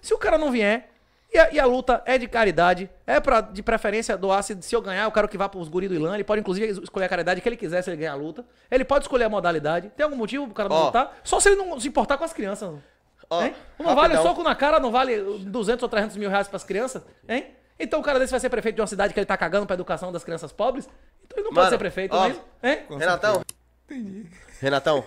Se o cara não vier, e a, e a, luta é de caridade, é pra, de preferência doar. Se, se eu ganhar, eu quero que vá pros guri do Ilan. Ele pode, inclusive, escolher a caridade que ele quiser se ele ganhar a luta. Ele pode escolher a modalidade. Tem algum motivo pro cara não oh. lutar? Só se ele não se importar com as crianças. Oh, hein? Não rapidão. vale soco na cara, não vale 200 uh, ou 300 mil reais pras crianças, hein? Então o cara desse vai ser prefeito de uma cidade que ele tá cagando pra educação das crianças pobres? Então ele não Mano, pode ser prefeito ó, mesmo, hein? Renatão. Entendi. Renatão.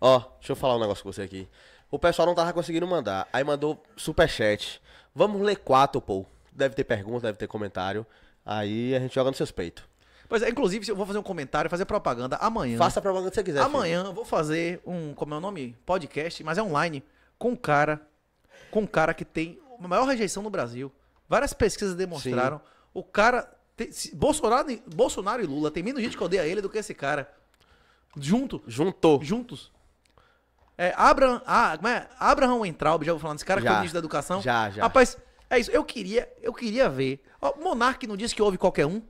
ó, deixa eu falar um negócio com você aqui. O pessoal não tava conseguindo mandar. Aí mandou superchat. Vamos ler quatro, pô. Deve ter pergunta, deve ter comentário. Aí a gente joga no seus peitos. Pois é, inclusive, eu vou fazer um comentário, fazer propaganda amanhã. Faça a propaganda que você quiser. Amanhã filho. eu vou fazer um, como é o nome? Podcast, mas é online, com um cara, com um cara que tem a maior rejeição no Brasil. Várias pesquisas demonstraram. Sim. O cara. Tem, se, Bolsonaro, Bolsonaro e Lula tem menos gente que odeia ele do que esse cara. Junto. Juntou. Juntos. É, ah, é, Abraham, ah, é? Abraham Entraub, já vou falar desse cara, já, que foi ministro da educação. Já, já. Rapaz, é isso. Eu queria, eu queria ver. Monarque Monark não disse que houve qualquer um.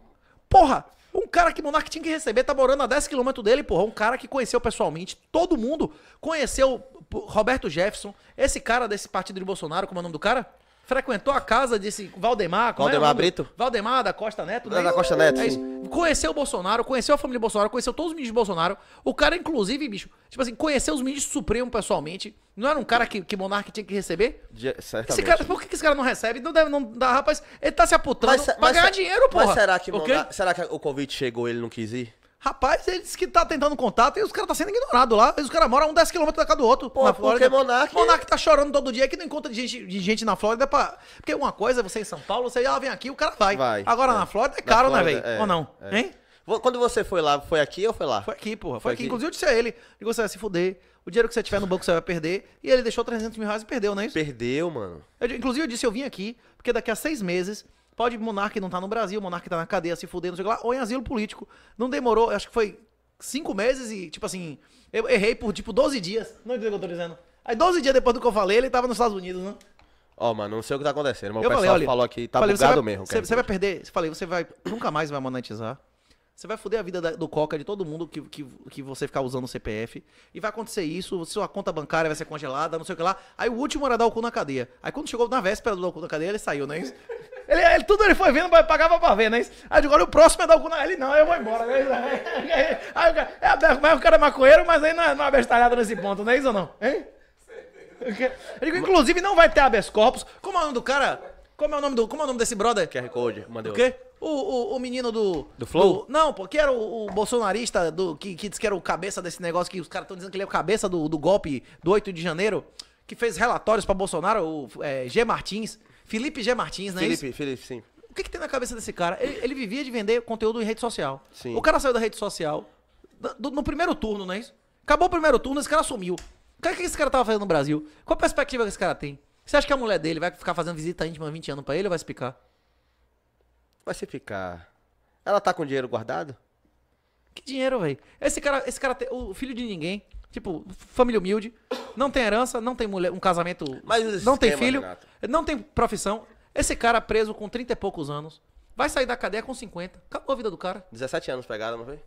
Porra, um cara que Monark tinha que receber, tá morando a 10km dele, porra. Um cara que conheceu pessoalmente, todo mundo conheceu Roberto Jefferson, esse cara desse partido de Bolsonaro, como é o nome do cara? frequentou a casa desse Valdemar. É Valdemar é Brito. Valdemar da Costa Neto. Da, da né? Costa Neto. É conheceu o Bolsonaro, conheceu a família Bolsonaro, conheceu todos os ministros Bolsonaro. O cara, inclusive, bicho, tipo assim, conheceu os ministros Supremo pessoalmente. Não era um cara que, que Monarca tinha que receber? De, esse cara, por que esse cara não recebe? Não deve, não dar rapaz. Ele tá se aputando mas, pra mas, ganhar dinheiro, porra. Mas será que, okay? Monar será que o convite chegou e ele não quis ir? Rapaz, eles que tá tentando contato e os caras tá sendo ignorado lá. Os caras moram um 10 km da casa do outro. Pô, na Flórida. porque Monark... Monark tá chorando todo dia que não encontra de gente, de gente na Flórida pra... Porque uma coisa, você é em São Paulo, você já ah, vem aqui o cara vai. vai Agora é. na Flórida é caro, né, Flórida, né, velho? É, Ou não? É. Hein? Quando você foi lá, foi aqui ou foi lá? Foi aqui, porra. Foi, foi aqui. aqui. Inclusive eu disse a ele, que você vai se fuder. O dinheiro que você tiver no banco você vai perder. E ele deixou 300 mil reais e perdeu, não é isso? Perdeu, mano. Eu, inclusive eu disse, eu vim aqui, porque daqui a seis meses Pode monarca não tá no Brasil, monarca tá na cadeia se fudendo, sei lá, ou em asilo político. Não demorou, acho que foi cinco meses e, tipo assim, eu errei por, tipo, 12 dias. Não entendeu o que eu tô dizendo? Aí, 12 dias depois do que eu falei, ele tava nos Estados Unidos, né? Ó, oh, mano, não sei o que tá acontecendo, mas eu o pessoal falei, falou aqui, tá falei, bugado vai, mesmo. Você, você vai perder, eu falei, você vai, nunca mais vai monetizar. Você vai foder a vida da, do Coca, de todo mundo que, que, que você ficar usando o CPF. E vai acontecer isso, sua conta bancária vai ser congelada, não sei o que lá. Aí o último era dar o cu na cadeia. Aí quando chegou na véspera do cu na cadeia, ele saiu, não é isso? Ele, ele, tudo ele foi vendo, pagava pra ver, né? Aí agora o próximo é dar o cu na ele, não, eu vou embora, né? Aí, o cara, é, mas o cara é macoeiro, mas aí não é, não é bestalhada nesse ponto, não é isso ou não? Hein? Eu digo, inclusive não vai ter habeas corpus. Como é o nome do cara? Como é o nome do, como é o nome desse brother? QR Code, mandei. O quê? O, o, o, menino do. Do Flow? Do, não, porque era o, o, bolsonarista do, que, que disse que era o cabeça desse negócio, que os caras estão dizendo que ele é o cabeça do, do golpe do 8 de janeiro, que fez relatórios para Bolsonaro, o é, G. Martins. Felipe G. Martins, né? Felipe, isso? Felipe, sim. O que, que, tem na cabeça desse cara? Ele, ele, vivia de vender conteúdo em rede social. Sim. O cara saiu da rede social do, no primeiro turno, não é isso? Acabou o primeiro turno, esse cara sumiu. O que, é que esse cara tava fazendo no Brasil? Qual a perspectiva que esse cara tem? Você acha que a mulher dele vai ficar fazendo visita íntima 20 anos para ele ou vai se picar? Vai se picar. Ela tá com dinheiro guardado? Que dinheiro, velho? Esse cara, esse cara, o filho de ninguém, Tipo, família humilde, não tem herança, não tem mulher, um casamento, não tem filho, Renato. não tem profissão. Esse cara preso com 30 e poucos anos, vai sair da cadeia com 50. Acabou a vida do cara. 17 anos pegado, não foi?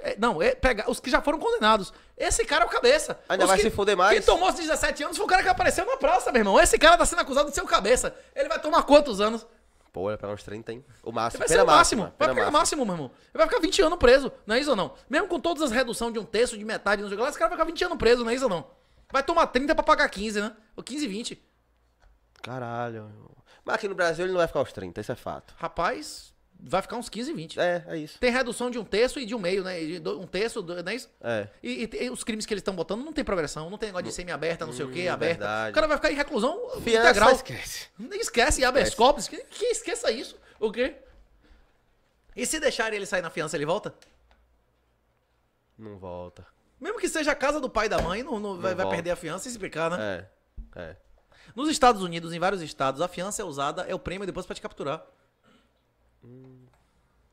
É, não, é, pega, os que já foram condenados. Esse cara é o cabeça. Ainda os vai que, se fuder mais. Quem tomou os 17 anos foi o cara que apareceu na praça, meu irmão. Esse cara tá sendo acusado de ser o cabeça. Ele vai tomar quantos anos? Pô, vai pegar uns 30, hein? O máximo. Vai ser o máximo. Máxima, vai ficar o máximo, meu irmão. vai ficar 20 anos preso, não é isso ou não? Mesmo com todas as reduções de um terço, de metade, não sei o que lá, esse cara vai ficar 20 anos preso, não é isso ou não? Vai tomar 30 pra pagar 15, né? Ou 15, 20. Caralho. Mas aqui no Brasil ele não vai ficar aos 30, isso é fato. Rapaz, Vai ficar uns 15, 20. É, é isso. Tem redução de um terço e de um meio, né? De um terço, não é isso? É. E, e- e os crimes que eles estão botando não tem progressão, não tem negócio de semi-aberta, não sei o quê, hum, aberta. verdade. O cara vai ficar em reclusão integral. esquece. Nem esquece, e habeas corpus, que, esqueça isso. O quê? E se deixarem ele sair na fiança, ele volta? Não volta. Mesmo que seja a casa do pai e da mãe, não, não vai, vai perder a fiança e se picar, né? É, é. Nos Estados Unidos, em vários estados, a fiança é usada, é o prêmio depois pra te capturar.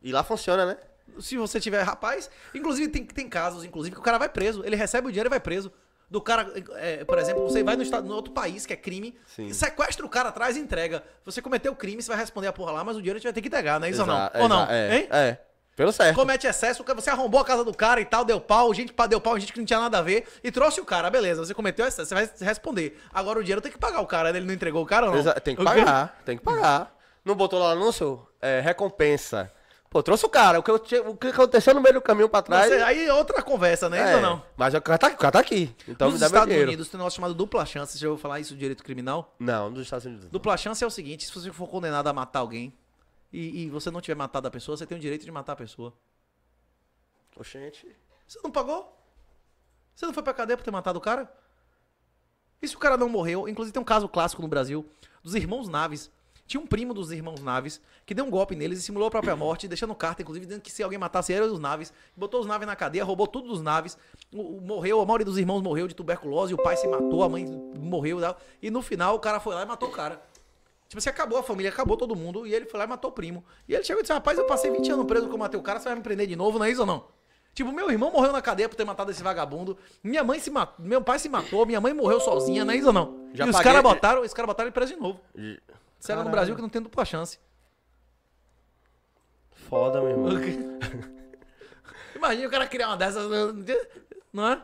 E lá funciona, né? Se você tiver, rapaz, inclusive tem, tem casos, inclusive, que o cara vai preso. Ele recebe o dinheiro e vai preso. Do cara, é, por exemplo, você vai no estado, no outro país que é crime, sequestra o cara atrás e entrega. Você cometeu o crime, você vai responder a porra lá, mas o dinheiro a gente vai ter que entregar, né? Isso exato, ou não? Exato, ou não? É, hein? É. Pelo certo. Comete excesso, você arrombou a casa do cara e tal, deu pau, gente deu pau, gente que não tinha nada a ver, e trouxe o cara, beleza, você cometeu excesso, você vai responder. Agora o dinheiro tem que pagar o cara, né? ele não entregou o cara ou não? tem que pagar, tem que pagar. Não botou lá anúncio? É, recompensa. Pô, trouxe o cara. O que, eu, o que aconteceu no meio do caminho pra trás. aí é outra conversa, né? É, Isso não? Mas o cara tá, o cara tá aqui. Então nos me dá Estados Unidos tem um negócio chamado dupla chance. Você já ouviu falar isso de direito criminal? Não, nos Estados Unidos. Dupla não. chance é o seguinte: se você for condenado a matar alguém e, e, você não tiver matado a pessoa, você tem o direito de matar a pessoa. Oxente. Você não pagou? Você não foi pra cadeia por ter matado o cara? E se o cara não morreu? Inclusive tem um caso clássico no Brasil dos irmãos Naves. Tinha um primo dos irmãos Naves que deu um golpe neles e simulou a própria morte, deixando carta, inclusive, dizendo que se alguém matasse era os Naves. Botou os Naves na cadeia, roubou tudo dos Naves. O, o, morreu, a maioria dos irmãos morreu de tuberculose, o pai se matou, a mãe morreu. E no final o cara foi lá e matou o cara. Tipo assim, acabou a família, acabou todo mundo, e ele foi lá e matou o primo. E ele chegou e disse: Rapaz, eu passei 20 anos preso porque eu matei o cara, você vai me prender de novo, não é isso ou não? Tipo, meu irmão morreu na cadeia por ter matado esse vagabundo. Minha mãe se matou, meu pai se matou, minha mãe morreu sozinha, não é isso ou não? Já e os caras botaram, os caras botaram ele preso de novo era no Brasil que não tem dupla chance. Foda, meu irmão. Imagina o cara criar uma dessas. Não é?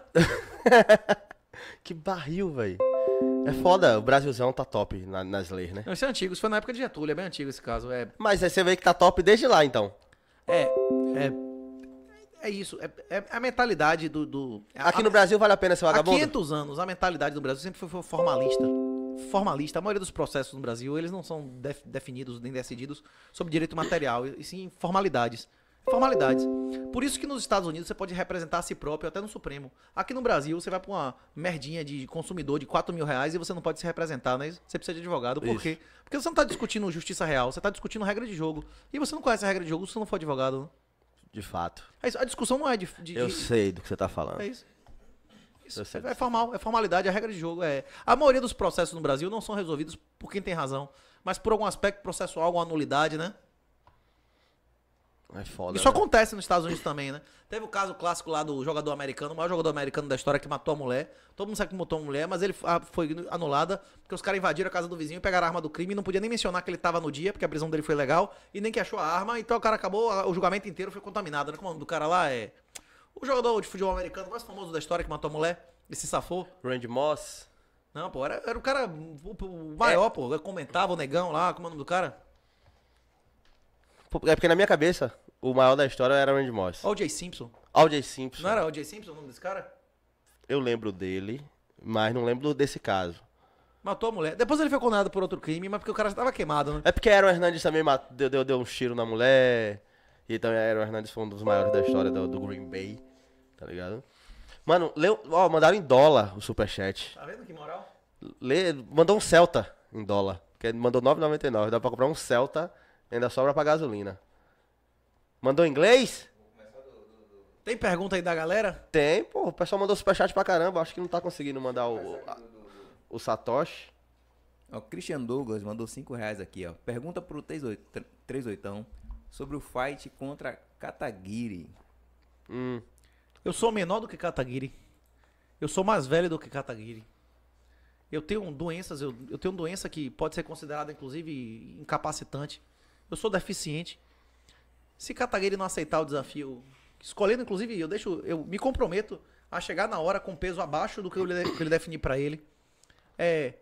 que barril, velho. É foda, o Brasilzão tá top nas leis, né? Não, isso é antigo, isso foi na época de Getúlio, é bem antigo esse caso. É, Mas aí você vê que tá top desde lá, então. é, é, é isso, é, é a mentalidade do... do Aqui no Brasil vale a pena ser Há 500 anos, a mentalidade do Brasil sempre foi foi formalista formalista. A maioria dos processos no Brasil, eles não são def definidos nem decididos sobre direito material, e sim formalidades. Formalidades. Por isso que nos Estados Unidos você pode representar a si próprio até no Supremo. Aqui no Brasil você vai pra uma merdinha de consumidor de 4 mil reais e você não pode se representar, né? Você precisa de advogado. Por quê? Porque você não tá discutindo justiça real, você tá discutindo regra de jogo. E você não conhece a regra de jogo se você não for advogado, né? De fato. É a discussão não é de, de. Eu sei do que você tá falando. É isso simples. É, formal, é formalidade, é regra de jogo. É. A maioria dos processos no Brasil não são resolvidos por quem tem razão, mas por algum aspecto processual, alguma nulidade, né? É foda, Isso né? acontece nos Estados Unidos também, né? Teve o caso clássico lá do jogador americano, o maior jogador americano da história que matou a mulher. Todo mundo sabe que matou a mulher, mas ele ah, foi anulada porque os caras invadiram a casa do vizinho, pegaram a arma do crime e não podia nem mencionar que ele estava no dia, porque a prisão dele foi legal, e nem que achou a arma. Então o cara acabou, o julgamento inteiro foi contaminado, né? Como o nome do cara lá é o jogador de futebol americano mais famoso da história que matou a mulher e se safou. Randy Moss. Não, pô, era, era o cara o maior, é. pô. Comentava o negão lá, como é o nome do cara? É porque na minha cabeça, o maior da história era o Randy Moss. O.J. Simpson. O.J. Simpson. Não era O.J. Simpson o nome desse cara? Eu lembro dele, mas não lembro desse caso. Matou a mulher. Depois ele foi condenado por outro crime, mas porque o cara já tava queimado, né? É porque era o Hernandes também deu, deu, deu um tiro na mulher. E também Aaron Hernandes foi um dos maiores da história do, do Green Bay, tá ligado? Mano, leu, ó, mandaram em dólar o superchat. Tá vendo que moral? Lê, mandou um Celta em dólar. Porque mandou 9,99. Dá pra comprar um Celta, ainda sobra pra gasolina. Mandou em inglês? Tem pergunta aí da galera? Tem, pô. O pessoal mandou superchat pra caramba. Acho que não tá conseguindo mandar o, a, o Satoshi. O Christian Douglas mandou 5 reais aqui, ó. Pergunta pro 38ão sobre o fight contra Katagiri. Hum. Eu sou menor do que Katagiri. Eu sou mais velho do que Katagiri. Eu tenho doenças, eu, eu tenho doença que pode ser considerada inclusive incapacitante. Eu sou deficiente. Se Katagiri não aceitar o desafio, escolhendo inclusive, eu deixo, eu me comprometo a chegar na hora com peso abaixo do que ele definir para ele. É,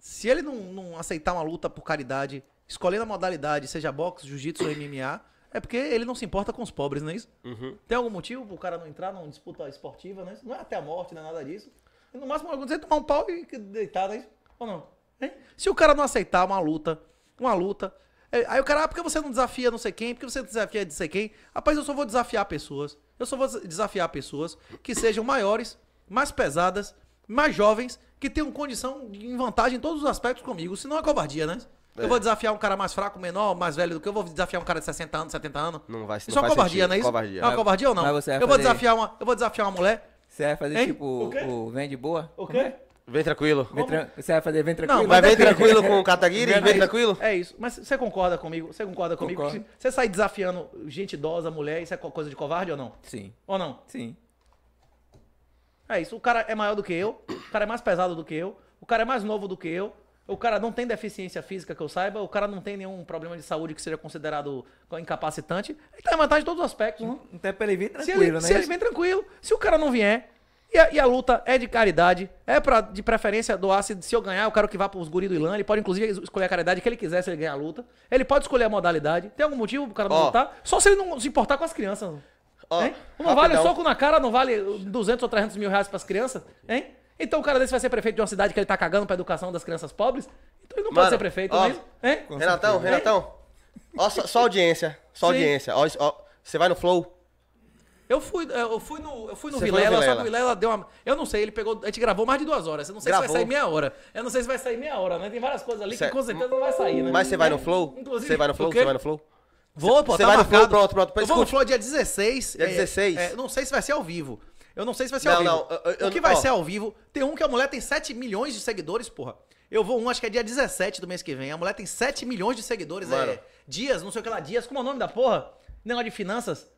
se ele não, não aceitar uma luta por caridade, escolhendo a modalidade, seja boxe, jiu-jitsu ou MMA, é porque ele não se importa com os pobres, não é isso? Uhum. Tem algum motivo pro cara não entrar numa disputa esportiva, né? Não é até a morte, não é nada disso. E no máximo, alguns é tomar um pau e deitar, é isso? Ou não? Hein? Se o cara não aceitar uma luta, uma luta. É, aí o cara, ah, porque você não desafia não sei quem? Porque você desafia não sei quem? Rapaz, eu só vou desafiar pessoas. Eu só vou desafiar pessoas que sejam maiores, mais pesadas, mais jovens, que tenham condição em vantagem em todos os aspectos comigo. Senão é covardia, né? É. Eu vou desafiar um cara mais fraco, menor, mais velho do que eu. Vou desafiar um cara de 60 anos, 70 anos. Não vai ser. Isso não é uma covardia, não é isso? Covardia. É uma covardia ou não? Mas você vai eu, vou desafiar uma, eu vou desafiar uma mulher. Você vai fazer hein? tipo o, o, vem de boa? O quê? É? Vem tranquilo. Vem tra... Você vai fazer vem tranquilo? Não, mas vem tranquilo com o Kataguiri? Vem, vem tranquilo? É isso. Mas você concorda comigo? Você concorda comigo? Concordo. Você sai desafiando gente idosa, mulher, isso é coisa de covarde ou não? Sim. Ou não? Sim. É isso. O cara é maior do que eu, o cara é mais pesado do que eu, o cara é mais novo do que eu, o cara não tem deficiência física que eu saiba, o cara não tem nenhum problema de saúde que seja considerado incapacitante. Ele tá em vantagem de todos os aspectos. Uhum. Então, pra ele vir tranquilo, se ele, né? Se ele vem tranquilo. Se o cara não vier, e a, e a, luta é de caridade, é pra, de preferência doar. Se, se eu ganhar, eu quero que vá pros guri do Ilan. Ele pode, inclusive, escolher a caridade que ele quiser se ele ganhar a luta. Ele pode escolher a modalidade. Tem algum motivo pro cara não oh. lutar? Só se ele não se importar com as crianças. Hein? Não rapidão. vale soco na cara, não vale 200 ou 300 mil reais para as crianças, hein? Então o cara desse vai ser prefeito de uma cidade que ele tá cagando pra educação das crianças pobres? Então ele não Mano, pode ser prefeito, né? mesmo. Renatão, certeza. Renatão. Ó, só, só audiência. Só Sim. audiência. Ó, ó, você vai no Flow? Eu fui, é, eu fui no, eu fui no Vilela, no Vilela, só que o Vilela deu uma. Eu não sei, ele pegou. A gente gravou mais de duas horas. Eu não sei gravou. se vai sair meia hora. Eu não sei se vai sair meia hora, né? Tem várias coisas ali que com certeza não vai sair, né? Mas você vai no é, Flow? Inclusive, você vai no Flow? Você vai no Flow? Vou, pô, Você tá vai marcado. no Flow, pronto, pronto. Eu vou no Flow dia 16. Dia é, 16? É, não sei se vai ser ao vivo. Eu não sei se vai ser não, ao vivo. Não, eu, o que eu, vai ó. ser ao vivo? Tem um que a mulher tem 7 milhões de seguidores, porra. Eu vou um, acho que é dia 17 do mês que vem. A mulher tem 7 milhões de seguidores. É Mano. É, Dias, não sei o que lá, Dias. Como é o nome da porra? Negócio de finanças.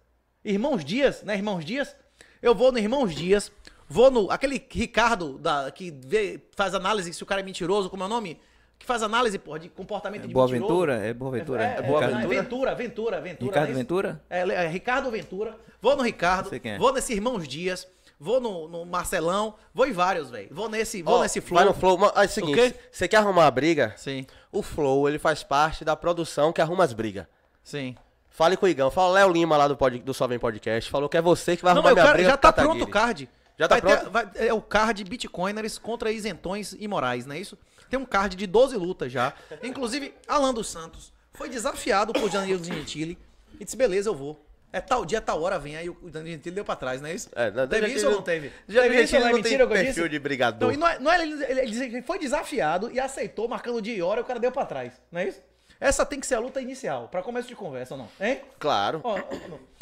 Irmãos Dias, né? Irmãos Dias. Eu vou no Irmãos Dias. Vou no. Aquele Ricardo da, que vê, faz análise se o cara é mentiroso, como é o nome? que faz análise, porra, de comportamento é, de Boa aventura, Ventura? É Boa Ventura? É, é, é Boa Ventura? Ventura, é Ventura, Ventura. Ricardo Ventura? É, é, é, Ricardo Ventura. Vou no Ricardo, vou nesse Irmãos Dias, vou no, no Marcelão, vou em vários, velho. Vou nesse, vou oh, nesse Flow. Vai no Flow, mas é o seguinte, você quer arrumar a briga? Sim. O Flow, ele faz parte da produção que arruma as brigas. Sim. Fale com o Igão, fala Léo Lima lá do, pod, do Só Vem Podcast, falou que é você que vai arrumar Não, mas cara, Já tá pronto o card. Já tá vai pronto? Ter, vai, é o card Bitcoiners contra isentões imorais, não é isso? Tem um card de 12 lutas já. Inclusive, Alan dos Santos foi desafiado por Danilo Gentili e disse: beleza, eu vou. É tal dia, tal hora, vem aí o Danilo Gentili deu pra trás, não é isso? É, não, teve isso ou não teve? Já teve isso não é mentira, tem perfil de brigador. Não, não, é, não é ele, ele, ele, foi desafiado e aceitou, marcando dia e hora, e o cara deu pra trás, não é isso? Essa tem que ser a luta inicial, pra começo de conversa ou não, hein? Claro. Ó,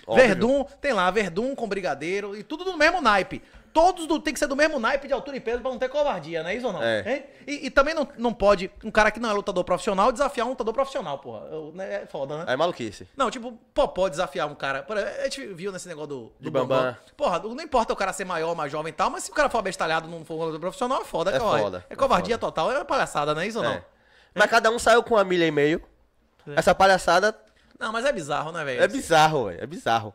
ó, Verdun, tem lá Verdun com Brigadeiro e tudo no mesmo naipe. Todos do, tem que ser do mesmo naipe de altura e peso pra não ter covardia, não é isso ou não? É. E, e, também não, não pode um cara que não é lutador profissional desafiar um lutador profissional, porra. Eu, né, é foda, né? É maluquice. Não, tipo, Popó desafiar um cara. a gente viu nesse negócio do, do Bambam. Bambam. Porra, não importa o cara ser maior, mais jovem e tal, mas se o cara for abestalhado não for um lutador profissional, é foda. É, é foda. É, é covardia é foda. total, é uma palhaçada, não é isso ou é. não? Mas é. cada um saiu com uma milha e meio. Essa palhaçada. Não, mas é bizarro, né, velho? É bizarro, velho. É bizarro.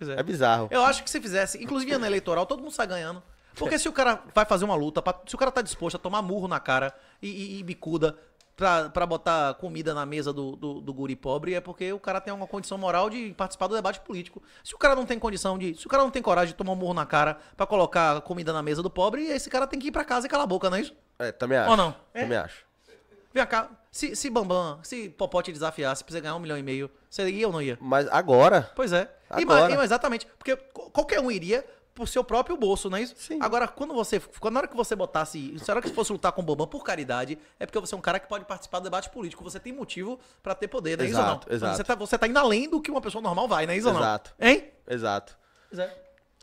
É. é. bizarro. Eu acho que se fizesse, inclusive ano eleitoral, todo mundo sai ganhando. Porque se o cara vai fazer uma luta, pra, se o cara tá disposto a tomar murro na cara e, e, e bicuda pra, pra botar comida na mesa do, do, do, guri pobre, é porque o cara tem uma condição moral de participar do debate político. Se o cara não tem condição de. Se o cara não tem coragem de tomar um murro na cara pra colocar comida na mesa do pobre, esse cara tem que ir pra casa e calar a boca, não é isso? É, também acho. Ou não? É? Também acho. Vem cá, se, se Bambam, se Popó te desafiasse pra você ganhar um milhão e meio, você ia ou não ia? Mas agora. Pois é. Agora. exatamente. Porque qualquer um iria por seu próprio bolso, não é isso? Sim. Agora, quando você. Quando, na hora que você botasse. Se na hora que você fosse lutar com o Bambam por caridade, é porque você é um cara que pode participar do debate político. Você tem motivo para ter poder, não é exato, isso ou não? Exato. Você tá, você tá indo além do que uma pessoa normal vai, não é isso exato. ou não? Exato. Hein? Exato. Pois é.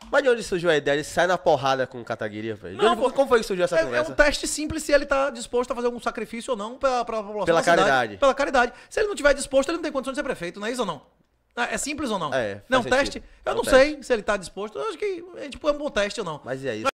Mas de onde surgiu a ideia? Ele sai na porrada com o Kataguiri, velho. Não, onde, como foi que surgiu essa é, conversa? É um teste simples se ele tá disposto a fazer algum sacrifício ou não pra, pra população. Pela caridade. Cidade, pela caridade. Se ele não tiver disposto, ele não tem condições de ser prefeito, não é isso ou não? É, é simples ou não? É. Não, sentido. teste? Eu é um não teste. sei se ele tá disposto. Eu acho que é tipo é um bom teste ou não. Mas é isso.